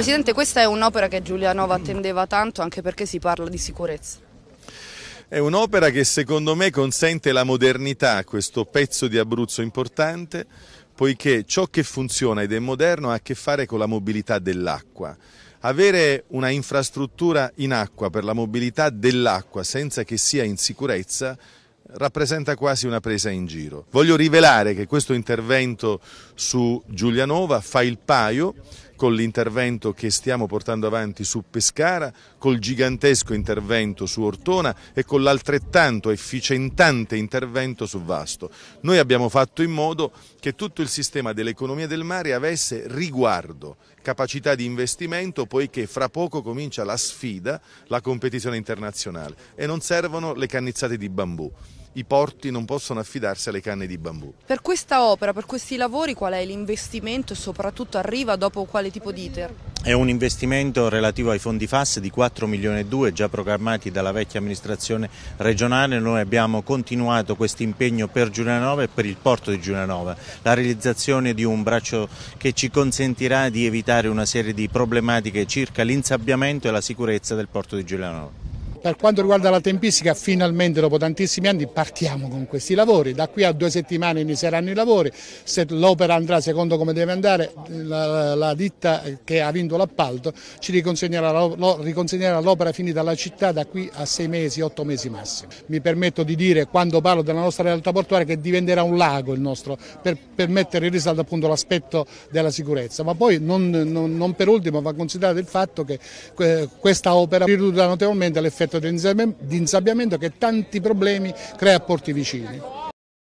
Presidente, questa è un'opera che Giulianova attendeva tanto anche perché si parla di sicurezza. È un'opera che secondo me consente la modernità a questo pezzo di Abruzzo importante, poiché ciò che funziona ed è moderno ha a che fare con la mobilità dell'acqua. Avere una infrastruttura in acqua per la mobilità dell'acqua senza che sia in sicurezza rappresenta quasi una presa in giro. Voglio rivelare che questo intervento su Giulianova fa il paio con l'intervento che stiamo portando avanti su Pescara, col gigantesco intervento su Ortona e con l'altrettanto efficientante intervento su Vasto. Noi abbiamo fatto in modo che tutto il sistema dell'economia del mare avesse riguardo, capacità di investimento, poiché fra poco comincia la sfida, la competizione internazionale e non servono le cannizzate di bambù i porti non possono affidarsi alle canne di bambù. Per questa opera, per questi lavori, qual è l'investimento e soprattutto arriva dopo quale tipo di iter? È un investimento relativo ai fondi FAS di 4 milioni e 2 già programmati dalla vecchia amministrazione regionale. Noi abbiamo continuato questo impegno per Giulianova e per il porto di Giulianova. La realizzazione di un braccio che ci consentirà di evitare una serie di problematiche circa l'insabbiamento e la sicurezza del porto di Giulianova. Per quanto riguarda la tempistica, finalmente dopo tantissimi anni partiamo con questi lavori. Da qui a due settimane inizieranno i lavori. Se l'opera andrà secondo come deve andare, la, la ditta che ha vinto l'appalto ci riconsegnerà, lo, riconsegnerà l'opera finita alla città da qui a sei mesi, otto mesi massimo. Mi permetto di dire, quando parlo della nostra realtà portuale, che diventerà un lago il nostro, per, per mettere in risalto appunto l'aspetto della sicurezza. Ma poi non, non, non per ultimo va considerato il fatto che eh, questa opera ridurrà notevolmente l'effetto concetto di insabbiamento che tanti problemi crea a porti vicini.